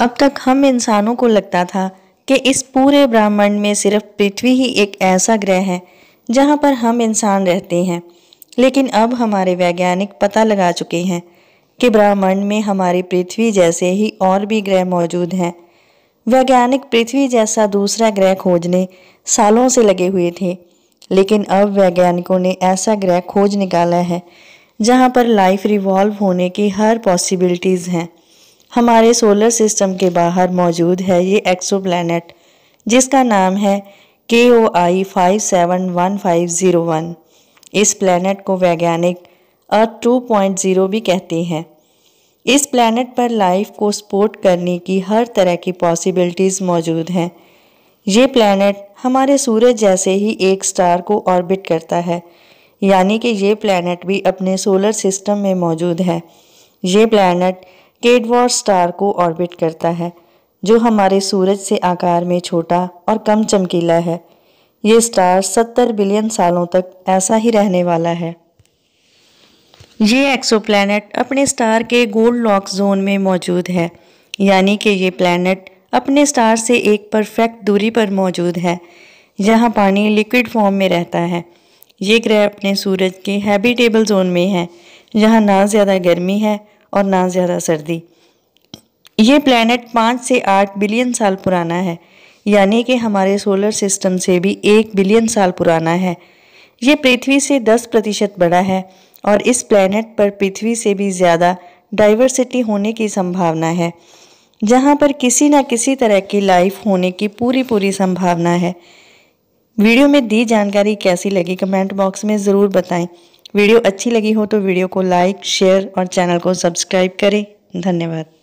अब तक हम इंसानों को लगता था कि इस पूरे ब्रह्मांड में सिर्फ पृथ्वी ही एक ऐसा ग्रह है जहाँ पर हम इंसान रहते हैं लेकिन अब हमारे वैज्ञानिक पता लगा चुके हैं कि ब्रह्मांड में हमारी पृथ्वी जैसे ही और भी ग्रह मौजूद हैं वैज्ञानिक पृथ्वी जैसा दूसरा ग्रह खोजने सालों से लगे हुए थे लेकिन अब वैज्ञानिकों ने ऐसा ग्रह खोज निकाला है जहाँ पर लाइफ रिवॉल्व होने की हर पॉसिबिलिटीज़ हैं हमारे सोलर सिस्टम के बाहर मौजूद है ये प्लानट जिसका नाम है K O I five seven one five zero one इस प्लानट को वैज्ञानिक अर्थ टू पॉइंट ज़ीरो भी कहते हैं इस प्लानट पर लाइफ को सपोर्ट करने की हर तरह की पॉसिबिलिटीज़ मौजूद हैं ये प्लानट हमारे सूरज जैसे ही एक स्टार को ऑर्बिट करता है यानी कि ये प्लानट भी अपने सोलर सिस्टम में मौजूद है ये प्लानट केडवॉर स्टार को ऑर्बिट करता है जो हमारे सूरज से आकार में छोटा और कम चमकीला है ये स्टार 70 बिलियन सालों तक ऐसा ही रहने वाला है ये एक्सोप्लैनेट अपने स्टार के गोल्ड लॉक जोन में मौजूद है यानी कि ये प्लैनेट अपने स्टार से एक परफेक्ट दूरी पर मौजूद है यहाँ पानी लिक्विड फॉर्म में रहता है ये ग्रह अपने सूरज के हैबिटेबल जोन में है यहाँ ना ज़्यादा गर्मी है और ना ज़्यादा सर्दी ये प्लानट पाँच से आठ बिलियन साल पुराना है यानी कि हमारे सोलर सिस्टम से भी एक बिलियन साल पुराना है ये पृथ्वी से दस प्रतिशत बड़ा है और इस प्लानट पर पृथ्वी से भी ज़्यादा डाइवर्सिटी होने की संभावना है जहाँ पर किसी ना किसी तरह की लाइफ होने की पूरी पूरी संभावना है वीडियो में दी जानकारी कैसी लगी कमेंट बॉक्स में ज़रूर बताएं वीडियो अच्छी लगी हो तो वीडियो को लाइक शेयर और चैनल को सब्सक्राइब करें धन्यवाद